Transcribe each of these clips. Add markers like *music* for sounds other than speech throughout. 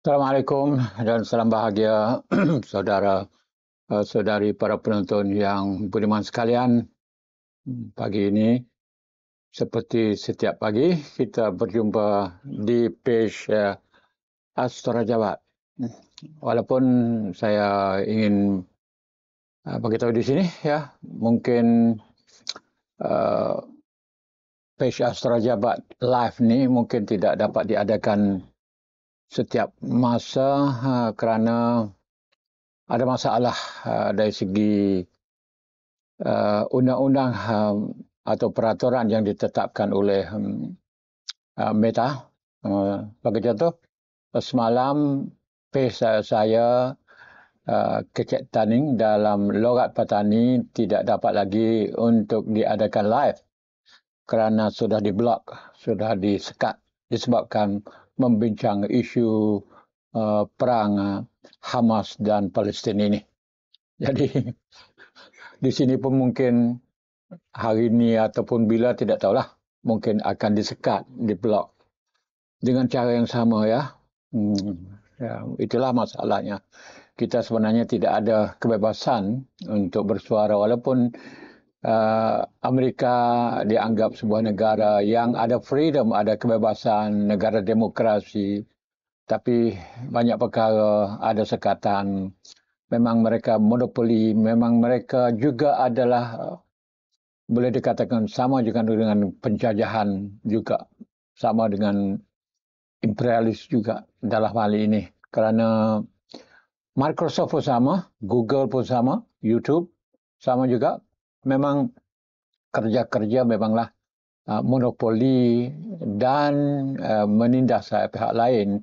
Assalamualaikum dan salam bahagia *clears throat* saudara eh, saudari para penonton yang budiman sekalian hmm, pagi ini seperti setiap pagi kita berjumpa di page eh, Astro Jabat walaupun saya ingin eh, beritahu di sini ya mungkin uh, page Astro Jabat live ni mungkin tidak dapat diadakan setiap masa ha, kerana ada masalah ha, dari segi uh, undang-undang ha, atau peraturan yang ditetapkan oleh um, Meta. Uh, bagi contoh, semalam face saya uh, kecek tanning dalam logat petani tidak dapat lagi untuk diadakan live kerana sudah diblok, sudah disekat disebabkan membincang isu uh, perang uh, Hamas dan Palestina ini. Jadi *laughs* di sini pun mungkin hari ini ataupun bila tidak tahulah mungkin akan disekat, diblok dengan cara yang sama ya. Hmm, ya itulah masalahnya. Kita sebenarnya tidak ada kebebasan untuk bersuara walaupun Ah, Amerika dianggap sebuah negara yang ada freedom, ada kebebasan, negara demokrasi. Tapi banyak perkara ada sekatan. Memang mereka monopoli, memang mereka juga adalah ah, boleh dikatakan sama juga dengan penjajahan juga. Sama dengan imperialis juga dalam hal ini. Kerana Microsoft pun sama, Google pun sama, YouTube sama juga, memang kerja-kerja memanglah uh, monopoli dan uh, menindas uh, pihak lain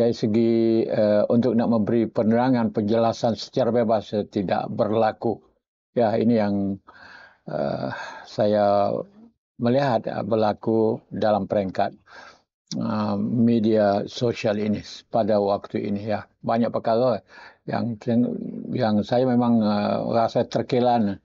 dari segi untuk nak memberi penerangan penjelasan secara bebas tidak berlaku ya ini yang saya melihat berlaku dalam peringkat media sosial ini pada waktu ini ya banyak perkara yang yang saya memang rasa terkilan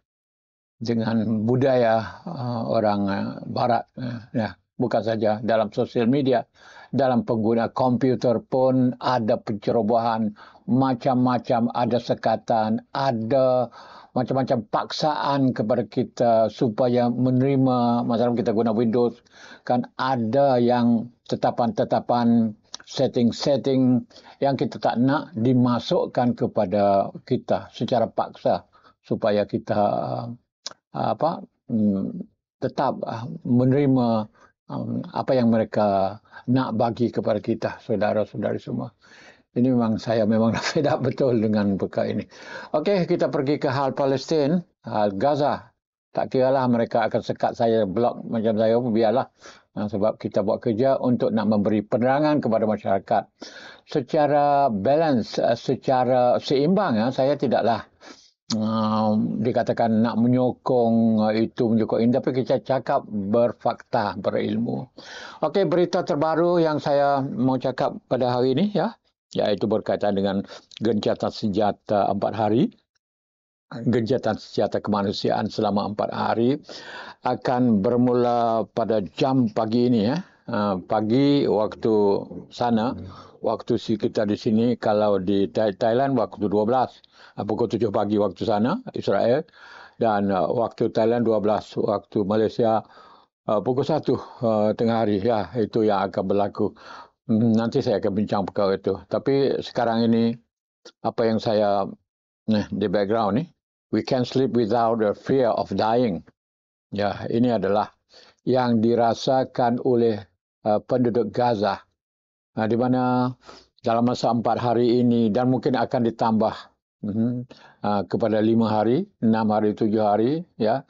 dengan budaya uh, orang uh, barat uh, ya bukan saja dalam sosial media dalam pengguna komputer pun ada pencerobohan macam-macam ada sekatan ada macam-macam paksaan kepada kita supaya menerima macam kita guna Windows kan ada yang tetapan-tetapan setting-setting yang kita tak nak dimasukkan kepada kita secara paksa supaya kita apa um, tetap uh, menerima um, apa yang mereka nak bagi kepada kita saudara-saudari semua. Ini memang saya memang fed *laughs* up betul dengan buka ini. Okey, kita pergi ke hal Palestin, hal Gaza. Tak kira lah mereka akan sekat saya blok macam saya pun biarlah. Ah, sebab kita buat kerja untuk nak memberi penerangan kepada masyarakat. Secara balance, ah, secara seimbang, saya tidaklah Ah, dikatakan nak menyokong ah, itu menyokong ini tapi kita cakap berfakta berilmu. Okey berita terbaru yang saya mau cakap pada hari ini ya iaitu berkaitan dengan gencatan senjata empat hari gencatan senjata kemanusiaan selama empat hari akan bermula pada jam pagi ini ya Ah, pagi waktu sana, hmm. waktu kita di sini kalau di Thailand waktu 12, ah, pukul 7 pagi waktu sana, Israel dan ah, waktu Thailand 12 waktu Malaysia pukul 1 tengah hari ya itu yang akan berlaku. Hmm, nanti saya akan bincang perkara itu. Tapi sekarang ini apa yang saya nah eh, di background ni we can sleep without the fear of dying. Ya, ini adalah yang dirasakan oleh Uh, penduduk Gaza uh, di mana dalam masa empat hari ini dan mungkin akan ditambah mhm, uh, kepada lima hari, enam hari, tujuh hari, ya,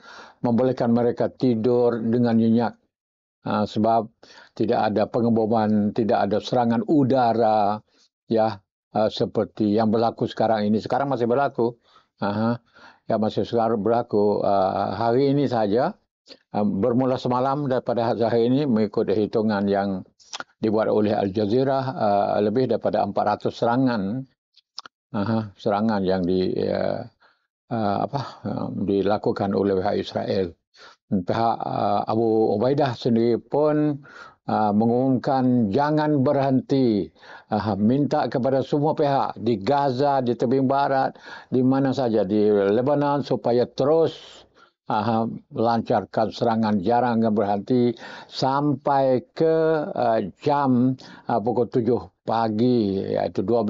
membolehkan mereka tidur dengan nyenyak uh, sebab tidak ada pengeboman, tidak ada serangan udara, ya, uh, seperti yang berlaku sekarang ini. Sekarang masih berlaku, uh, ya masih sekarang berlaku uh, hari ini saja bermula semalam daripada Zahir ini mengikut hitungan yang dibuat oleh Al Jazeera uh, lebih daripada 400 serangan uh, serangan yang di uh, uh, apa uh, dilakukan oleh pihak Israel pihak uh, Abu Ubaidah sendiri pun uh, mengumumkan jangan berhenti uh, minta kepada semua pihak di Gaza di tepi barat di mana saja di Lebanon supaya terus uh, lancarkan serangan jarang yang berhenti sampai ke uh, jam uh, pukul 7 pagi iaitu 12 uh,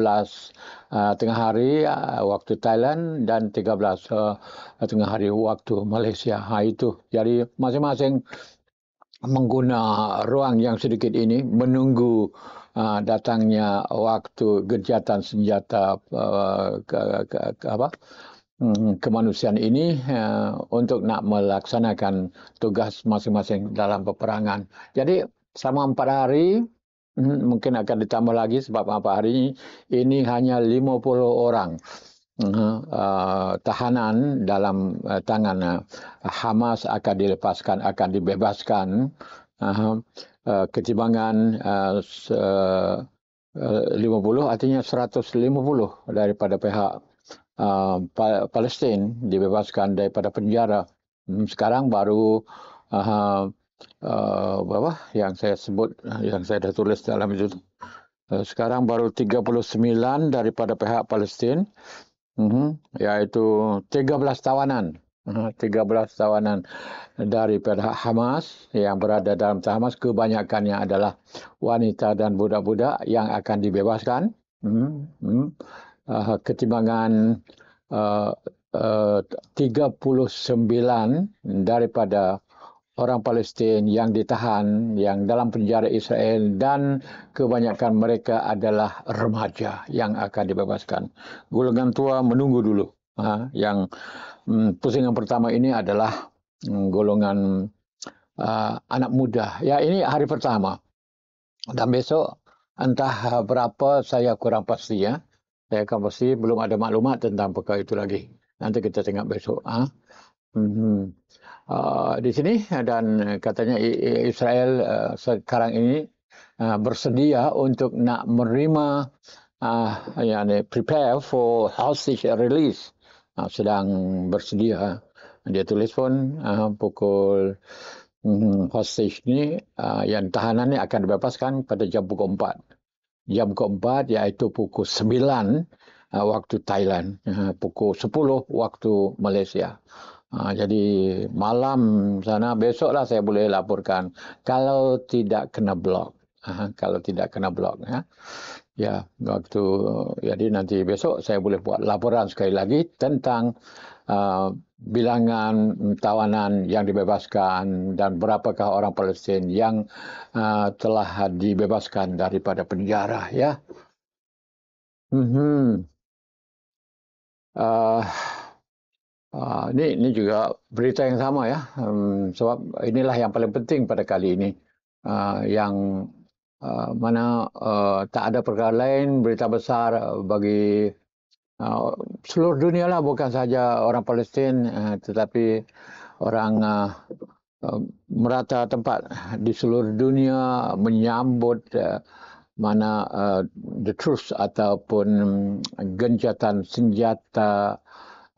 eh, tengah hari uh, waktu Thailand dan 13 uh, tengah hari waktu Malaysia. Ha, itu jadi masing-masing mengguna ruang yang sedikit ini menunggu uh, datangnya waktu gencatan senjata uh, ke, ke, ke, apa Hmm, kemanusiaan ini eh, untuk nak melaksanakan tugas masing-masing dalam peperangan. Jadi sama empat hari hmm, mungkin akan ditambah lagi sebab apa hari ini ini hanya 50 orang hmm, eh, tahanan dalam eh, tangan Hamas akan dilepaskan akan dibebaskan ketimbangan 50 artinya 150 daripada pihak Ah, Palestin dibebaskan daripada penjara. Hmm, sekarang baru uh, ah, uh, ah, apa yang saya sebut yang saya dah tulis dalam itu. Uh, sekarang baru 39 daripada pihak Palestin uh-huh, hmm, iaitu 13 tawanan. Uh, hmm, 13 tawanan dari daripada Hamas yang berada dalam Hamas kebanyakannya adalah wanita dan budak-budak yang akan dibebaskan. Uh-huh, uh-huh uh, ketimbangan uh, uh, 39 daripada orang Palestin yang ditahan yang dalam penjara Israel dan kebanyakan mereka adalah remaja yang akan dibebaskan. Golongan tua menunggu dulu. Ha, yang um, pusingan pertama ini adalah um, golongan uh, anak muda. Ya ini hari pertama. Dan besok entah berapa saya kurang pasti ya. Saya akan pasti belum ada maklumat tentang perkara itu lagi. Nanti kita tengok besok. Ha? Hmm. Uh, di sini dan katanya Israel uh, sekarang ini uh, bersedia untuk nak menerima uh, ah, yani prepare for hostage release uh, sedang bersedia dia tulis pun uh, pukul um, hostage ni uh, yang tahanan ni akan dibebaskan pada jam pukul 4 jam keempat iaitu pukul sembilan uh, waktu Thailand, uh, pukul sepuluh waktu Malaysia. Uh, jadi malam sana besoklah saya boleh laporkan kalau tidak kena blok. kalau tidak kena blok. Ya. ya, waktu jadi nanti besok saya boleh buat laporan sekali lagi tentang Uh, bilangan tawanan yang dibebaskan dan berapakah orang Palestin yang uh, telah dibebaskan daripada penjara ya. Mhm. Mm uh, uh, ini, ini juga berita yang sama ya. Um, sebab inilah yang paling penting pada kali ini uh, yang uh, mana uh, tak ada perkara lain berita besar bagi uh, seluruh dunia lah bukan saja orang Palestin uh, tetapi orang uh, uh, merata tempat di seluruh dunia menyambut uh, mana uh, the truth ataupun gencatan senjata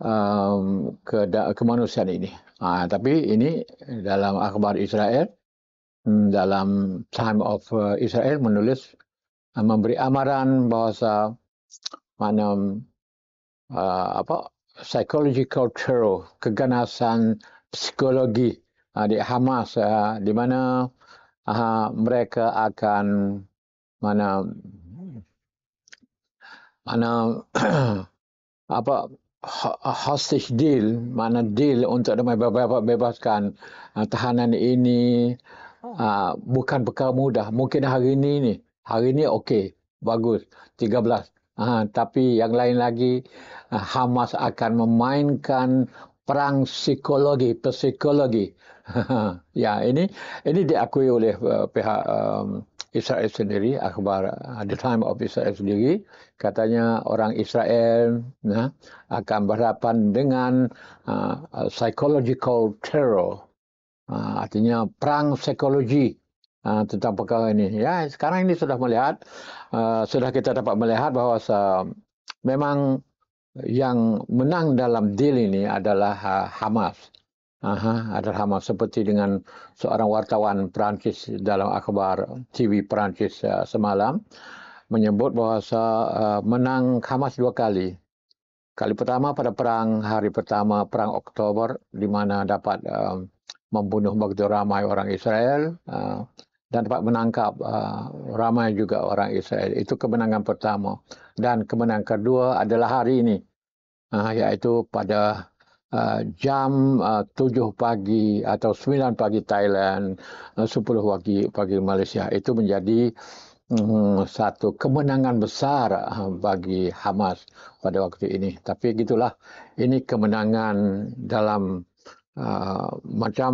um, ke kemanusiaan ini. Ha, tapi ini dalam akhbar Israel hmm, dalam time of Israel menulis memberi amaran bahawa mana uh, apa psychological terror keganasan psikologi uh, di Hamas uh, di mana uh, mereka akan mana mana *clears throat* apa hostage deal mana deal untuk mereka bebaskan uh, tahanan ini uh, bukan perkara mudah mungkin hari ini ni hari ini okey bagus 13 Ha, tapi yang lain lagi, eh, Hamas akan memainkan perang psikologi, psikologi. *laughs* ya, ini ini diakui oleh uh, pihak um, Israel sendiri, akhbar uh, The Time of Israel sendiri, katanya orang Israel ya, akan berhadapan dengan uh, psychological terror. Uh, artinya perang psikologi Ah, tentang perkara ini. Ya, sekarang ini sudah melihat, uh, sudah kita dapat melihat bahawa memang yang menang dalam deal ini adalah uh, Hamas. Aha, adalah Hamas seperti dengan seorang wartawan Perancis dalam akhbar TV Perancis uh, semalam menyebut bahawa uh, menang Hamas dua kali. Kali pertama pada perang hari pertama perang Oktober di mana dapat uh, membunuh begitu ramai orang Israel uh, dan dapat menangkap uh, ramai juga orang Israel. Itu kemenangan pertama. Dan kemenangan kedua adalah hari ini. Uh, iaitu pada uh, jam uh, 7 pagi atau 9 pagi Thailand, uh, 10 pagi, pagi Malaysia. Itu menjadi um, satu kemenangan besar uh, bagi Hamas pada waktu ini. Tapi gitulah, ini kemenangan dalam uh, macam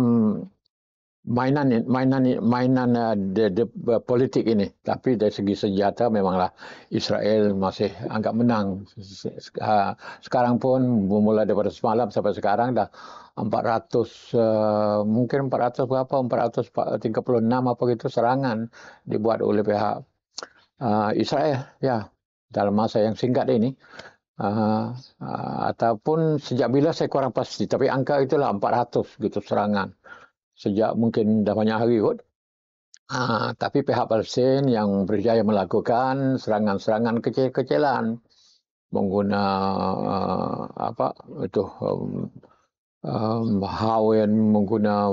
mainan ini, mainan ini, mainan uh, de, de, uh, politik ini. Tapi dari segi senjata memanglah Israel masih anggap menang. Uh, sekarang pun bermula daripada semalam sampai sekarang dah 400 uh, mungkin 400 berapa 436 apa gitu serangan dibuat oleh pihak uh, Israel ya dalam masa yang singkat ini uh, uh, ataupun sejak bila saya kurang pasti tapi angka itulah 400 gitu serangan sejak mungkin dah banyak hari kot. Ha, tapi pihak Palestin yang berjaya melakukan serangan-serangan kecil-kecilan menggunakan uh, eh, apa itu um, um, hawen mengguna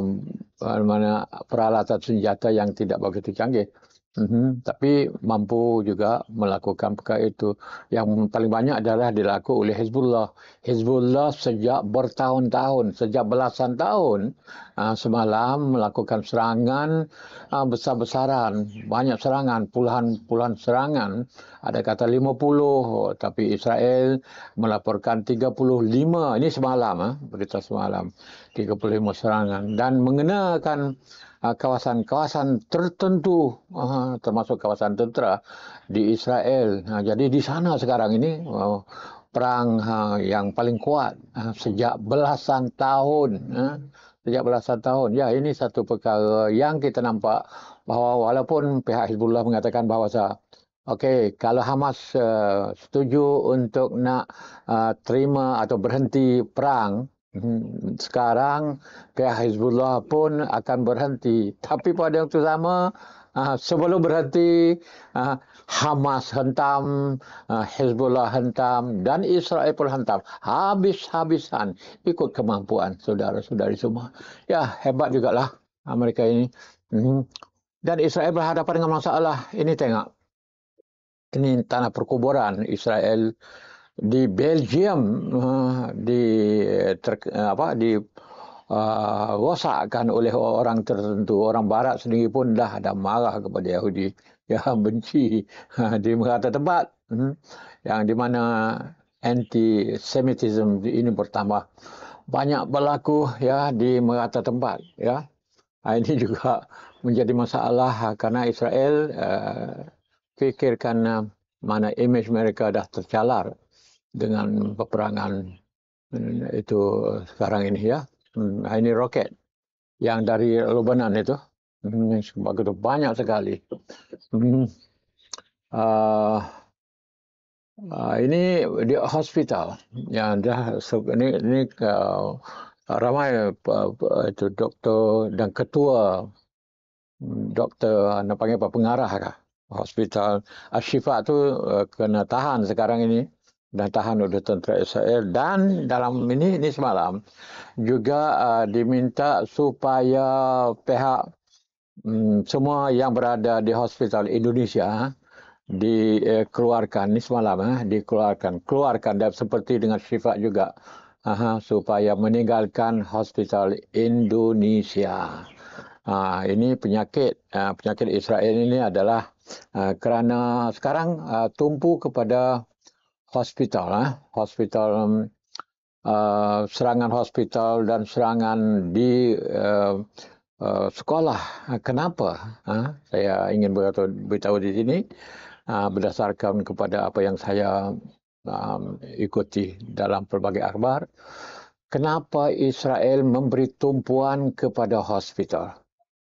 uh, eh, peralatan senjata yang tidak begitu canggih. Mm-hmm. Tapi mampu juga melakukan perkara itu. Yang paling banyak adalah dilakukan oleh Hezbollah. Hezbollah sejak bertahun-tahun, sejak belasan tahun ah, semalam melakukan serangan ah, besar-besaran. Banyak serangan, puluhan-puluhan serangan. Ada kata 50, tapi Israel melaporkan 35. Ini semalam, ah, berita semalam. 35 serangan. Dan mengenakan... Ah, kawasan-kawasan tertentu ah, termasuk kawasan tentera di Israel. Ah, jadi di sana sekarang ini oh, perang yang paling kuat sejak belasan tahun. Sejak belasan tahun. Ya ini satu perkara yang kita nampak bahawa walaupun pihak Hezbollah mengatakan bahawa Okey, kalau Hamas uh, setuju untuk nak uh, terima atau berhenti perang, uh, Hmm, sekarang pihak Hezbollah pun akan berhenti. Tapi pada waktu sama, ah, sebelum berhenti, ah, Hamas hentam, Hezbollah ah, hentam dan Israel pun hentam. Habis-habisan ikut kemampuan saudara-saudari semua. Ya, hebat juga lah Amerika ini. Hmm. Dan Israel berhadapan dengan masalah. Ini tengok. Ini tanah perkuburan Israel di Belgium eh, di eh, ter, eh, apa di uh, rosakkan oleh orang tertentu orang barat sendiri pun dah ada marah kepada Yahudi *laughs* yang benci di merata tempat hmm, yang di mana anti semitism ini bertambah banyak berlaku ya di merata tempat ya ah, ini juga menjadi masalah karena Israel uh, fikirkan mana image mereka dah tercalar dengan peperangan eh, itu sekarang ini ya. Hmm, ini roket yang dari Lebanon itu. Hmm, Begitu banyak sekali. Hmm, ah, ah, ini di hospital yang dah ini, ini ah, ramai itu doktor dan ketua doktor anda panggil apa pengarah kah? hospital Ashifa tu eh, kena tahan sekarang ini dan tahan oleh tentera Israel dan dalam ini ini semalam juga uh, diminta supaya pihak um, semua yang berada di hospital Indonesia dikeluarkan eh, ini semalam eh, dikeluarkan keluarkan dan seperti dengan sifat juga uh, supaya meninggalkan hospital Indonesia uh, ini penyakit ah, penyakit Israel ini adalah ah, kerana sekarang tumpu kepada hospital, eh? hospital um, uh, serangan hospital dan serangan di uh, uh, sekolah. Kenapa? Huh? Ha? Saya ingin beritahu, beritahu di sini uh, berdasarkan kepada apa yang saya um, ikuti dalam pelbagai akhbar. Kenapa Israel memberi tumpuan kepada hospital?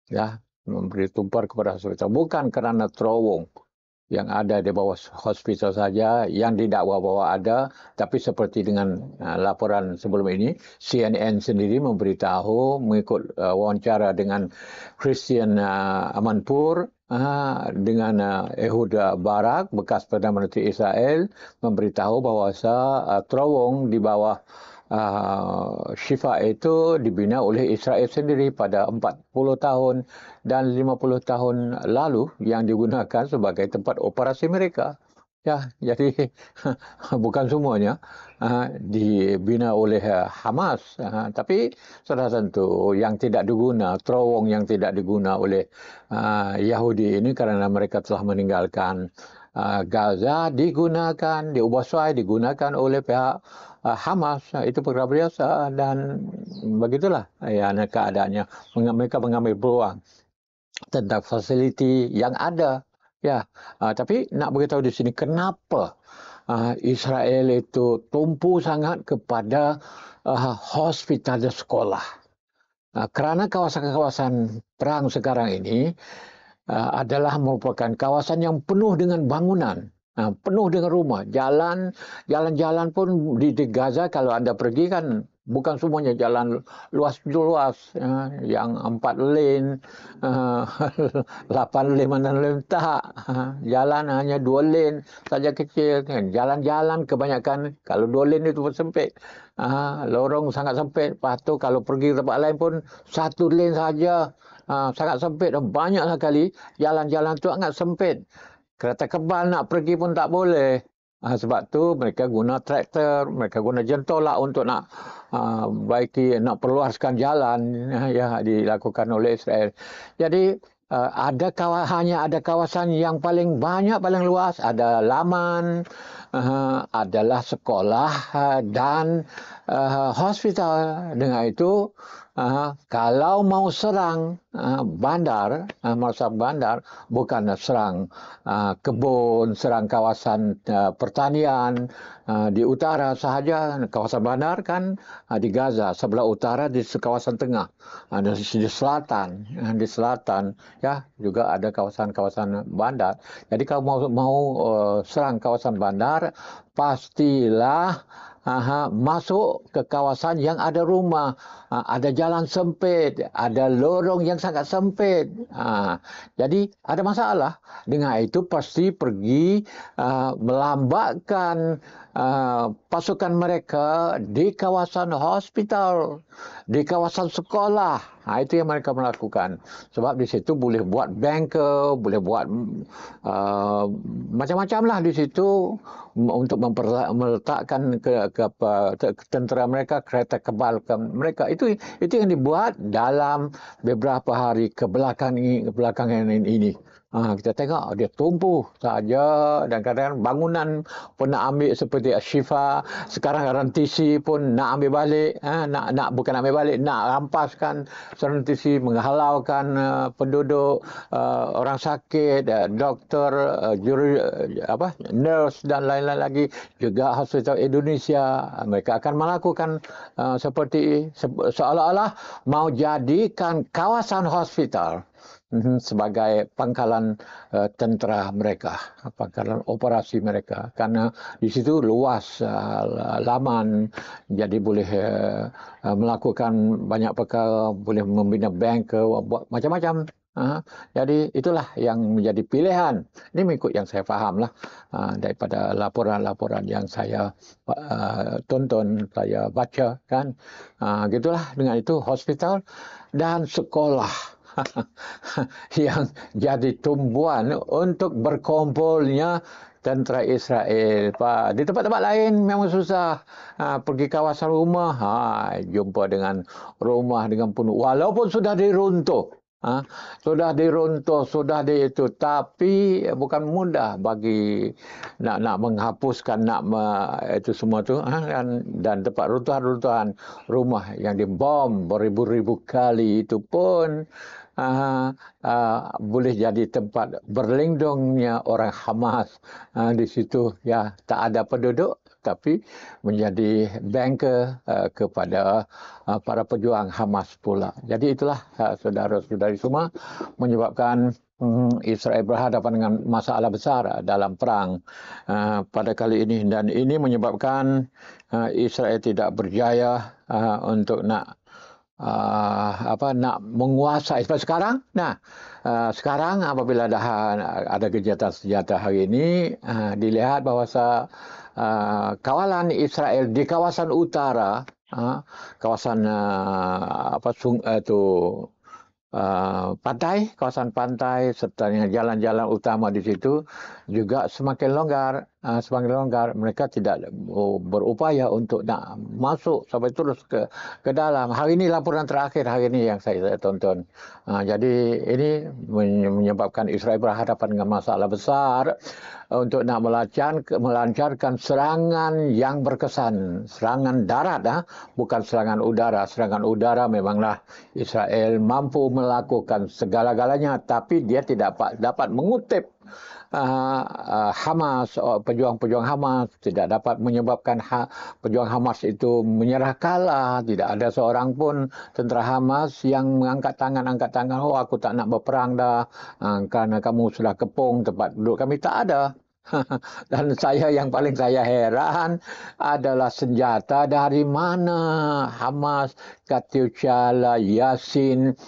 Ya, memberi tumpuan kepada hospital bukan kerana terowong yang ada di bawah hospital saja, yang tidak dakwah-bawah ada, tapi seperti dengan uh, laporan sebelum ini, CNN sendiri memberitahu mengikut uh, wawancara dengan Christian uh, Amanpour dengan uh, Ehud Barak bekas Perdana Menteri Israel memberitahu bahawa terowong di bawah uh, ah, Shifa itu dibina oleh Israel sendiri pada 40 tahun dan 50 tahun lalu yang digunakan sebagai tempat operasi mereka. Ya, jadi *laughs* bukan semuanya uh, dibina oleh uh, Hamas, uh, tapi sudah tentu yang tidak diguna, terowong yang tidak diguna oleh uh, Yahudi ini karena mereka telah meninggalkan Ah, Gaza digunakan diubah suai, digunakan oleh pihak ah, Hamas ah, itu perkara biasa dan begitulah ya keadaannya mereka mengambil peluang tentang fasiliti yang ada ya uh, tapi nak beritahu di sini kenapa uh, Israel itu tumpu sangat kepada uh, hospital dan sekolah uh, kerana kawasan-kawasan perang sekarang ini Ah, adalah merupakan kawasan yang penuh dengan bangunan. Uh, penuh dengan rumah. Jalan, jalan-jalan pun di, di Gaza kalau anda pergi kan bukan semuanya jalan luas-luas. Uh, ah, yang empat lane, *laughs* lapan lane, mana lane, tak. jalan hanya dua lane saja kecil. Kan. Jalan-jalan kebanyakan kalau dua lane itu pun sempit. Uh, lorong sangat sempit. Lepas tu kalau pergi tempat lain pun satu lane saja. Ha, sangat sempit. Oh, banyaklah kali jalan-jalan tu sangat sempit. Kereta kebal nak pergi pun tak boleh. Ha, sebab tu mereka guna traktor, mereka guna jentolak untuk nak ha, baiki, nak perluaskan jalan ha, yang dilakukan oleh Israel. Jadi Uh, ada kaw- hanya ada kawasan yang paling banyak paling luas ada laman uh, adalah sekolah uh, dan uh, hospital dengan itu Uh, kalau mau serang uh, bandar, uh, mau bandar, bukan serang uh, kebun, serang kawasan uh, pertanian uh, di utara sahaja. Kawasan bandar kan uh, di Gaza sebelah utara di kawasan tengah, ada uh, di selatan, uh, di selatan, ya juga ada kawasan-kawasan bandar. Jadi kalau mau, mau uh, serang kawasan bandar, pastilah aha, masuk ke kawasan yang ada rumah, ha, ada jalan sempit, ada lorong yang sangat sempit. Ha, jadi ada masalah. Dengan itu pasti pergi uh, melambatkan uh, pasukan mereka di kawasan hospital, di kawasan sekolah. Ha, itu yang mereka melakukan. Sebab di situ boleh buat banker, boleh buat uh, macam-macam lah di situ untuk meletakkan ke, ke, ke tentera mereka, kereta kebal ke mereka. Itu itu yang dibuat dalam beberapa hari kebelakangan ini. Ke ini. Ha, kita tengok dia tumbuh saja dan kadang-kadang bangunan pun nak ambil seperti Ashifa sekarang RNTC pun nak ambil balik ha, nak nak bukan ambil balik nak rampaskan RNTC menghalaukan uh, penduduk uh, orang sakit uh, doktor uh, juru uh, apa nurse dan lain-lain lagi juga hospital Indonesia mereka akan melakukan uh, seperti se- seolah-olah mau jadikan kawasan hospital Mhm, sebagai pangkalan uh, tentera mereka, pangkalan operasi mereka. Karena di situ luas uh, laman, jadi boleh uh, melakukan banyak perkara, boleh membina bank, buat macam-macam. Uh, jadi itulah yang menjadi pilihan. Ini mengikut yang saya faham lah uh, ah, daripada laporan-laporan yang saya uh, tonton, saya baca kan. Uh, gitulah dengan itu hospital dan sekolah. *laughs* yang jadi tumbuhan untuk berkumpulnya tentera Israel. Di tempat-tempat lain memang susah. Ha, pergi kawasan rumah, ha, jumpa dengan rumah dengan penuh. Walaupun sudah diruntuh. Ha, sudah diruntuh, sudah di itu. Tapi bukan mudah bagi nak nak menghapuskan nak me, itu semua tu ha, dan, dan tempat runtuhan-runtuhan rumah yang dibom beribu-ribu kali itu pun uh, uh, boleh jadi tempat berlindungnya orang Hamas uh, di situ. Ya, tak ada penduduk tapi menjadi banker uh, kepada uh, para pejuang Hamas pula. Jadi itulah saudara-saudari semua menyebabkan um, Israel berhadapan dengan masalah besar dalam perang uh, pada kali ini dan ini menyebabkan uh, Israel tidak berjaya uh, untuk nak Ah, apa nak menguasai sebab sekarang nah uh, sekarang apabila dah ah, ada kejahatan senjata hari ini uh, dilihat bahawa uh, kawalan Israel di kawasan utara uh, kawasan uh, apa sung itu Uh, pantai, kawasan pantai serta jalan-jalan utama di situ juga semakin longgar Ah, sebagai longgar mereka tidak oh, berupaya untuk nak masuk sampai terus ke ke dalam hari ini laporan terakhir hari ini yang saya, saya tonton uh, jadi ini menyebabkan Israel berhadapan dengan masalah besar eh, untuk nak melancarkan, melancarkan serangan yang berkesan serangan darat ah bukan serangan udara serangan udara memanglah Israel mampu melakukan segala-galanya tapi dia tidak dapat mengutip uh, Hamas, oh, pejuang-pejuang Hamas tidak dapat menyebabkan ha, pejuang Hamas itu menyerah kalah. Tidak ada seorang pun tentera Hamas yang mengangkat tangan-angkat tangan, oh aku tak nak berperang dah uh, kerana kamu sudah kepung tempat duduk kami. Tak ada. *laughs* Dan saya yang paling saya heran adalah senjata dari mana Hamas, Katyushala, Yasin,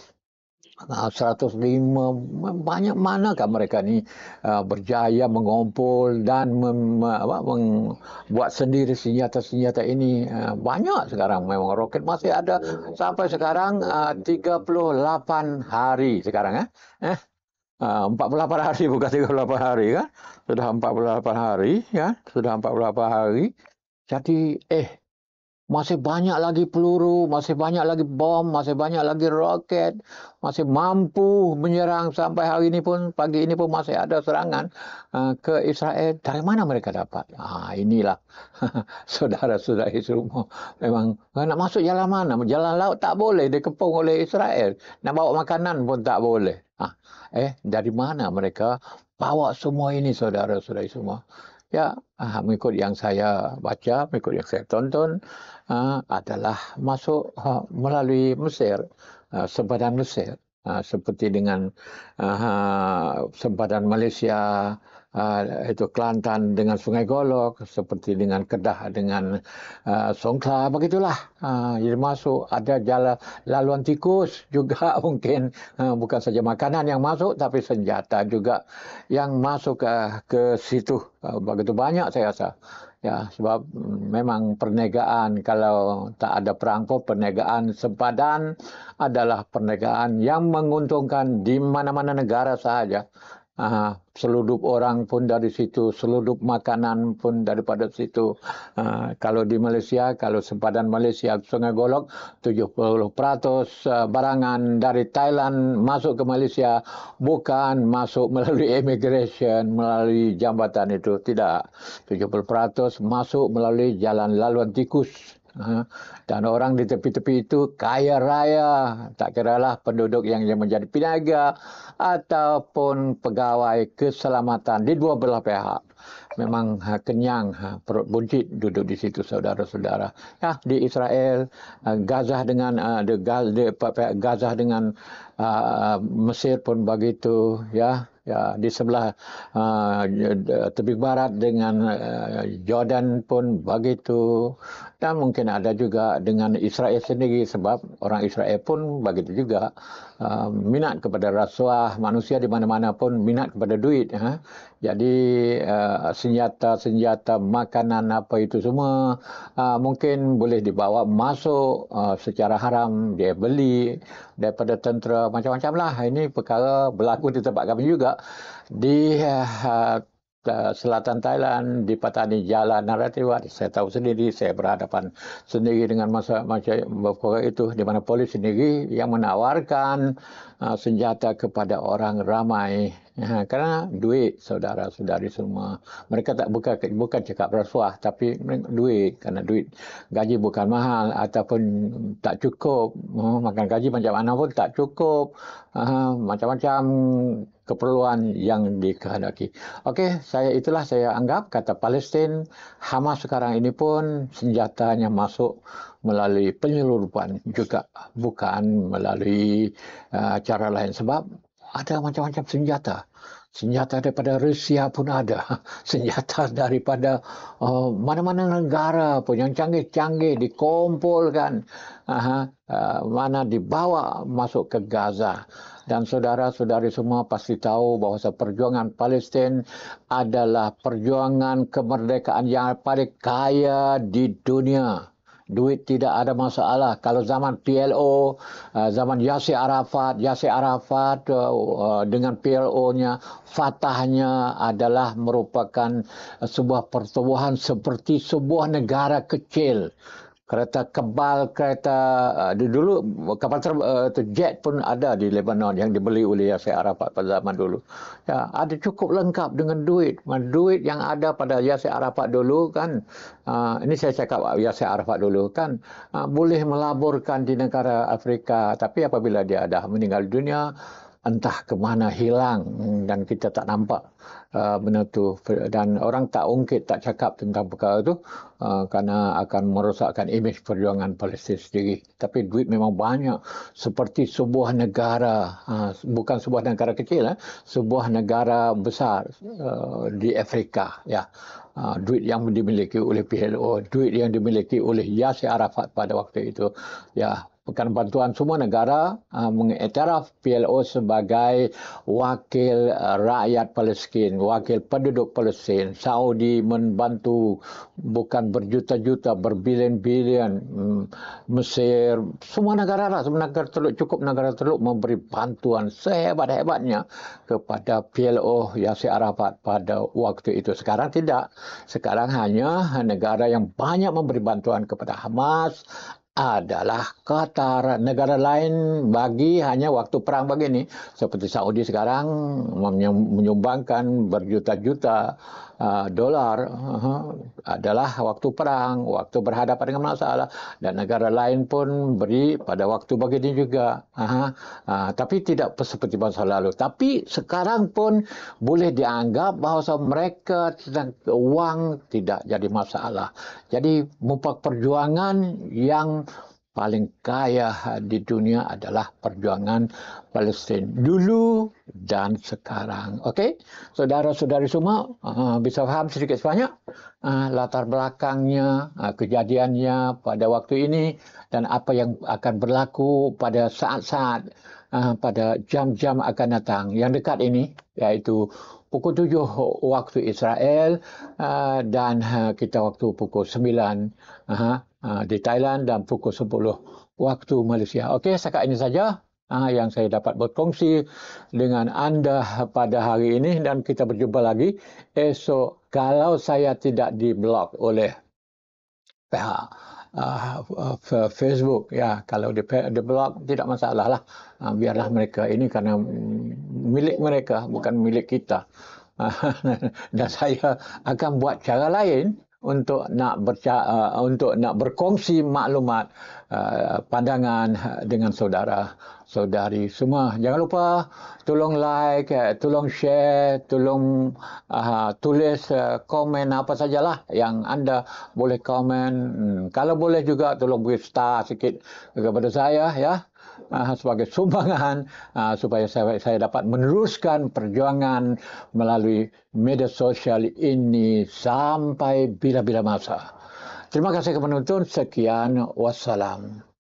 105 ah, banyak mana kan mereka ni ah, berjaya mengumpul dan membuat sendiri senjata-senjata ini ah, banyak sekarang memang roket masih ada hmm. sampai sekarang 38 hari sekarang eh, 48 eh, hari bukan 38 hari kan sudah 48 hari ya sudah 48 hari jadi eh masih banyak lagi peluru, masih banyak lagi bom, masih banyak lagi roket, masih mampu menyerang sampai hari ini pun, pagi ini pun masih ada serangan uh, ke Israel. Dari mana mereka dapat? Ah, inilah *laughs* saudara-saudara semua. Memang nak masuk jalan mana? Jalan laut tak boleh dikepung oleh Israel. Nak bawa makanan pun tak boleh. Ah, eh, dari mana mereka bawa semua ini saudara-saudara semua? Ya, ah, mengikut yang saya baca, mengikut yang saya tonton, Ha, adalah masuk ha, melalui Mesir, ha, sempadan Mesir. seperti dengan sempadan Malaysia, uh, itu Kelantan dengan Sungai Golok, seperti dengan Kedah dengan uh, Songkla, begitulah. Uh, jadi masuk ada jalan laluan tikus juga *laughs* mungkin bukan saja makanan yang masuk, tapi senjata juga yang masuk ke situ begitu banyak saya rasa. Ya, sebab mm, memang perniagaan kalau tak ada perang pun sempadan adalah perniagaan yang menguntungkan di mana-mana negara sahaja. Uh, seludup orang pun dari situ, seludup makanan pun daripada situ. Uh, kalau di Malaysia, kalau sempadan Malaysia, Sungai Golok, 70% uh, ah, barangan dari Thailand masuk ke Malaysia, bukan masuk melalui *laughs* immigration, melalui jambatan itu, tidak. 70% masuk melalui jalan laluan tikus. Dan orang di tepi-tepi itu kaya raya. Tak kira lah penduduk yang menjadi peniaga ataupun pegawai keselamatan di dua belah pihak. Memang ha, kenyang ha, perut buncit duduk di situ saudara-saudara. Ya, di Israel, ha, Gaza dengan Gaza dengan Mesir pun begitu. Ya, ya di sebelah uh, tepi barat dengan uh, Jordan pun begitu dan mungkin ada juga dengan Israel sendiri sebab orang Israel pun begitu juga uh, minat kepada rasuah manusia di mana-mana pun minat kepada duit ha jadi senjata-senjata eh, uh, makanan apa itu semua uh, mungkin boleh dibawa masuk uh, secara haram dia beli daripada tentera macam-macam lah. Ini perkara berlaku di tempat kami juga di uh, selatan Thailand di Patani Jalan Naratiwa saya tahu sendiri saya berhadapan sendiri dengan masa macam perkara itu di mana polis sendiri yang menawarkan uh, senjata kepada orang ramai Ha, ya, kerana duit saudara-saudari semua. Mereka tak bukan, bukan cakap rasuah tapi duit. Kerana duit gaji bukan mahal ataupun tak cukup. Oh, makan gaji macam mana pun tak cukup. macam-macam keperluan yang dikehendaki. Okey, saya itulah saya anggap kata Palestin Hamas sekarang ini pun senjatanya masuk melalui penyelurupan juga bukan melalui uh, cara lain sebab ada macam-macam senjata. Senjata daripada Rusia pun ada. *laughs* Senjata daripada uh, mana-mana negara pun yang canggih-canggih dikumpulkan. Uh, uh, mana dibawa masuk ke Gaza. Dan saudara-saudari semua pasti tahu bahawa perjuangan Palestin adalah perjuangan kemerdekaan yang paling kaya di dunia duit tidak ada masalah. Kalau zaman PLO, uh, zaman Yasir Arafat, Yasir Arafat uh, uh, dengan PLO-nya, Fatahnya adalah merupakan sebuah pertumbuhan seperti sebuah negara kecil kereta kebal kereta uh, dulu kapal ter, uh, jet pun ada di Lebanon yang dibeli oleh Yasir Arafat pada zaman dulu ya ada cukup lengkap dengan duit duit yang ada pada Yasir Arafat dulu kan uh, ini saya cakap Yasir Arafat dulu kan uh, boleh melaburkan di negara Afrika tapi apabila dia dah meninggal dunia entah ke mana hilang hmm, dan kita tak nampak uh, benda tu dan orang tak ungkit tak cakap tentang perkara tu uh, kerana akan merosakkan imej perjuangan Palestin sendiri tapi duit memang banyak seperti sebuah negara uh, bukan sebuah negara kecil eh, sebuah negara besar uh, di Afrika ya yeah. uh, duit yang dimiliki oleh PLO duit yang dimiliki oleh Yasser Arafat pada waktu itu ya Pekan Bantuan Semua Negara uh, mengiktiraf PLO sebagai wakil uh, rakyat Palestin, wakil penduduk Palestin. Saudi membantu bukan berjuta-juta, berbilion-bilion. Um, Mesir, semua negara lah, semua negara teluk, cukup negara teluk memberi bantuan sehebat-hebatnya kepada PLO Yasir Arafat pada waktu itu. Sekarang tidak. Sekarang hanya negara yang banyak memberi bantuan kepada Hamas, adalah Qatar. Negara lain bagi hanya waktu perang begini. Seperti Saudi sekarang menyumbangkan berjuta-juta Ah, dolar uh, adalah waktu perang, waktu berhadapan dengan masalah dan negara lain pun beri pada waktu begini juga. Uh, uh, tapi tidak seperti masa lalu. Tapi sekarang pun boleh dianggap bahawa mereka tentang wang tidak jadi masalah. Jadi mumpak perjuangan yang paling kaya ha, di dunia adalah perjuangan Palestin dulu dan sekarang. Okay, saudara-saudari semua uh, bisa faham sedikit sebanyak uh, latar belakangnya, uh, kejadiannya pada waktu ini dan apa yang akan berlaku pada saat-saat uh, pada jam-jam akan datang yang dekat ini yaitu pukul tujuh waktu Israel dan kita waktu pukul sembilan. Ah, di Thailand dan pukul 10 waktu Malaysia. Okey, setakat ini saja ah, yang saya dapat berkongsi dengan anda pada hari ini dan kita berjumpa lagi esok kalau saya tidak diblok oleh pihak ah, Facebook ya kalau di, di tidak masalah lah biarlah mereka ini karena mm, milik mereka bukan milik kita *laughs* dan saya akan buat cara lain untuk nak berca- uh, untuk nak berkongsi maklumat uh, pandangan uh, dengan saudara saudari semua jangan lupa tolong like uh, tolong share tolong uh, tulis uh, komen apa sajalah yang anda boleh komen hmm, kalau boleh juga tolong beri star sikit kepada saya ya uh, sebagai sumbangan uh, supaya saya, saya dapat meneruskan perjuangan melalui media sosial ini sampai bila-bila masa. Terima kasih kepada penonton. Sekian. Wassalam.